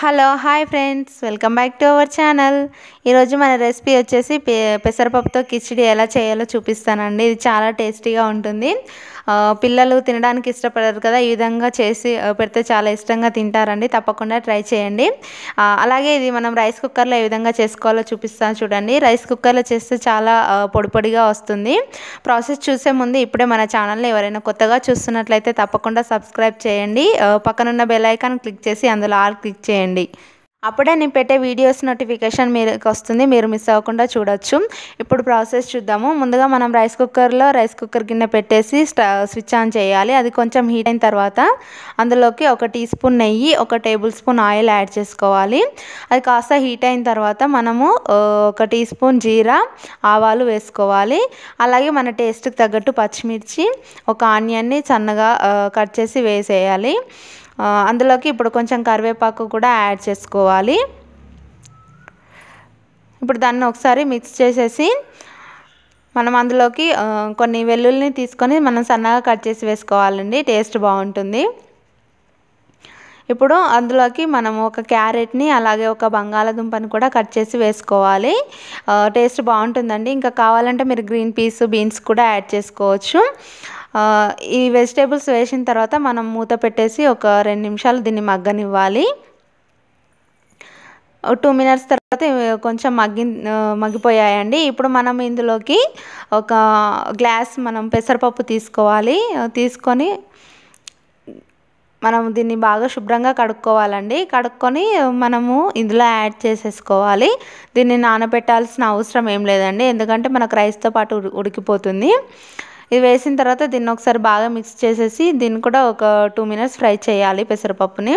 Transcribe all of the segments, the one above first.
hello hi friends welcome back to our channel ఈరోజు మన recipe వచ్చేసి పెసరపప్పుతో కిచిడి ఎలా చేయాలో చూపిస్తానండి ఇది చాలా టేస్టీగా ఉంటుంది పిల్లలు తినడానికి ఇష్టపడరు కదా ఈ విధంగా చేసి పెడితే చాలా ఇష్టంగా తింటారండి తప్పకుండా ట్రై చేయండి అలాగే ఇది మనం రైస్ కుక్కర్లో ఏ విధంగా చేసుకోవాలో చూపిస్తాను చూడండి రైస్ కుక్కర్లో చేస్తే చాలా పొడి వస్తుంది ప్రాసెస్ చూసే ముందు ఇప్పుడే మన ఛానల్ని ఎవరైనా కొత్తగా చూస్తున్నట్లయితే తప్పకుండా సబ్స్క్రైబ్ చేయండి పక్కనున్న బెల్ ఐకాన్ క్లిక్ చేసి అందులో ఆల్ క్లిక్ చేయండి చేయండి అప్పుడే నేను పెట్టే వీడియోస్ నోటిఫికేషన్ మీకు వస్తుంది మీరు మిస్ అవ్వకుండా చూడొచ్చు ఇప్పుడు ప్రాసెస్ చూద్దాము ముందుగా మనం రైస్ కుక్కర్లో రైస్ కుక్కర్ గిన్నె పెట్టేసి స్విచ్ ఆన్ చేయాలి అది కొంచెం హీట్ అయిన తర్వాత అందులోకి ఒక టీ స్పూన్ నెయ్యి ఒక టేబుల్ స్పూన్ ఆయిల్ యాడ్ చేసుకోవాలి అది కాస్త హీట్ అయిన తర్వాత మనము ఒక టీ స్పూన్ జీరా ఆవాలు వేసుకోవాలి అలాగే మన టేస్ట్కి తగ్గట్టు పచ్చిమిర్చి ఒక ఆనియన్ని సన్నగా కట్ చేసి వేసేయాలి అందులోకి ఇప్పుడు కొంచెం కరివేపాకు కూడా యాడ్ చేసుకోవాలి ఇప్పుడు దాన్ని ఒకసారి మిక్స్ చేసేసి మనం అందులోకి కొన్ని వెల్లుల్ని తీసుకొని మనం సన్నగా కట్ చేసి వేసుకోవాలండి టేస్ట్ బాగుంటుంది ఇప్పుడు అందులోకి మనం ఒక క్యారెట్ని అలాగే ఒక బంగాళదుంపని కూడా కట్ చేసి వేసుకోవాలి టేస్ట్ బాగుంటుందండి ఇంకా కావాలంటే మీరు గ్రీన్ పీస్ బీన్స్ కూడా యాడ్ చేసుకోవచ్చు ఈ వెజిటేబుల్స్ వేసిన తర్వాత మనం మూత పెట్టేసి ఒక రెండు నిమిషాలు దీన్ని మగ్గనివ్వాలి టూ మినిట్స్ తర్వాత కొంచెం మగ్గి మగ్గిపోయాయండి ఇప్పుడు మనం ఇందులోకి ఒక గ్లాస్ మనం పెసరపప్పు తీసుకోవాలి తీసుకొని మనం దీన్ని బాగా శుభ్రంగా కడుక్కోవాలండి కడుక్కొని మనము ఇందులో యాడ్ చేసేసుకోవాలి దీన్ని నానబెట్టాల్సిన అవసరం ఏం లేదండి ఎందుకంటే మనకు రైస్తో పాటు ఉడికిపోతుంది ఇది వేసిన తర్వాత దీన్ని ఒకసారి బాగా మిక్స్ చేసేసి దీన్ని కూడా ఒక టూ మినిట్స్ ఫ్రై చేయాలి పెసరపప్పుని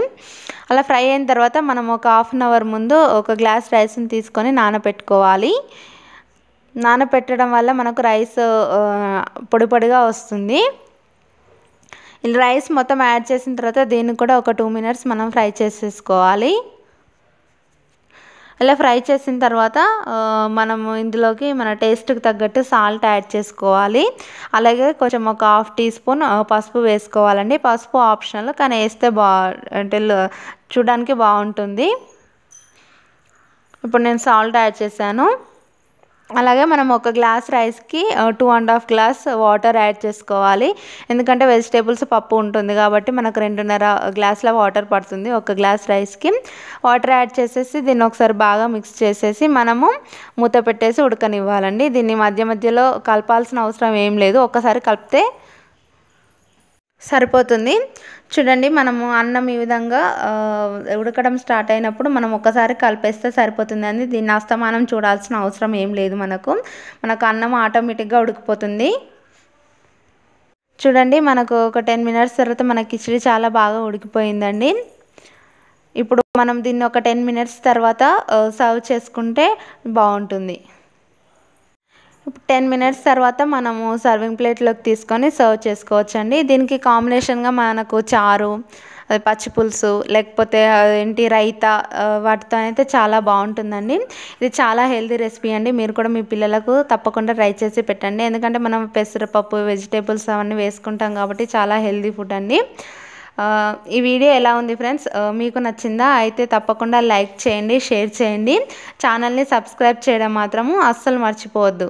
అలా ఫ్రై అయిన తర్వాత మనం ఒక హాఫ్ అన్ అవర్ ముందు ఒక గ్లాస్ రైస్ని తీసుకొని నానబెట్టుకోవాలి నానబెట్టడం వల్ల మనకు రైస్ పొడి పొడిగా వస్తుంది రైస్ మొత్తం యాడ్ చేసిన తర్వాత దీన్ని కూడా ఒక టూ మినిట్స్ మనం ఫ్రై చేసేసుకోవాలి ఇలా ఫ్రై చేసిన తర్వాత మనము ఇందులోకి మన టేస్ట్కి తగ్గట్టు సాల్ట్ యాడ్ చేసుకోవాలి అలాగే కొంచెం ఒక హాఫ్ టీ స్పూన్ పసుపు వేసుకోవాలండి పసుపు ఆప్షనల్ కానీ వేస్తే బా అంటే చూడడానికి బాగుంటుంది ఇప్పుడు నేను సాల్ట్ యాడ్ చేశాను అలాగే మనం ఒక గ్లాస్ రైస్కి two and half glass water add చేసుకోవాలి ఎందుకంటే వెజిటేబుల్స్ పప్పు ఉంటుంది కాబట్టి మనకు రెండున్నర గ్లాసుల వాటర్ పడుతుంది ఒక గ్లాస్ రైస్కి వాటర్ యాడ్ చేసేసి దీన్ని ఒకసారి బాగా మిక్స్ చేసేసి మనము మూత పెట్టేసి ఉడకనివ్వాలండి దీన్ని మధ్య మధ్యలో కలపాల్సిన అవసరం ఏం లేదు ఒక్కసారి కలిపితే సరిపోతుంది చూడండి మనము అన్నం ఈ విధంగా ఉడకడం స్టార్ట్ అయినప్పుడు మనం ఒక్కసారి కలిపేస్తే సరిపోతుంది అండి దీన్ని అస్తమానం చూడాల్సిన అవసరం ఏం లేదు మనకు మనకు అన్నం ఆటోమేటిక్గా ఉడికిపోతుంది చూడండి మనకు ఒక టెన్ మినిట్స్ తర్వాత మన కిచిడి చాలా బాగా ఉడికిపోయిందండి ఇప్పుడు మనం దీన్ని ఒక టెన్ మినిట్స్ తర్వాత సర్వ్ చేసుకుంటే బాగుంటుంది ఇప్పుడు టెన్ మినిట్స్ తర్వాత మనము సర్వింగ్ ప్లేట్లోకి తీసుకొని సర్వ్ చేసుకోవచ్చండి దీనికి కాంబినేషన్గా మనకు చారు అది పచ్చి పులుసు లేకపోతే ఏంటి రైతా వాటితో అయితే చాలా బాగుంటుందండి ఇది చాలా హెల్తీ రెసిపీ అండి మీరు కూడా మీ పిల్లలకు తప్పకుండా ట్రై చేసి పెట్టండి ఎందుకంటే మనం పెసరపప్పు వెజిటేబుల్స్ అవన్నీ వేసుకుంటాం కాబట్టి చాలా హెల్తీ ఫుడ్ అండి ఈ వీడియో ఎలా ఉంది ఫ్రెండ్స్ మీకు నచ్చిందా అయితే తప్పకుండా లైక్ చేయండి షేర్ చేయండి ఛానల్ని సబ్స్క్రైబ్ చేయడం మాత్రము అస్సలు మర్చిపోవద్దు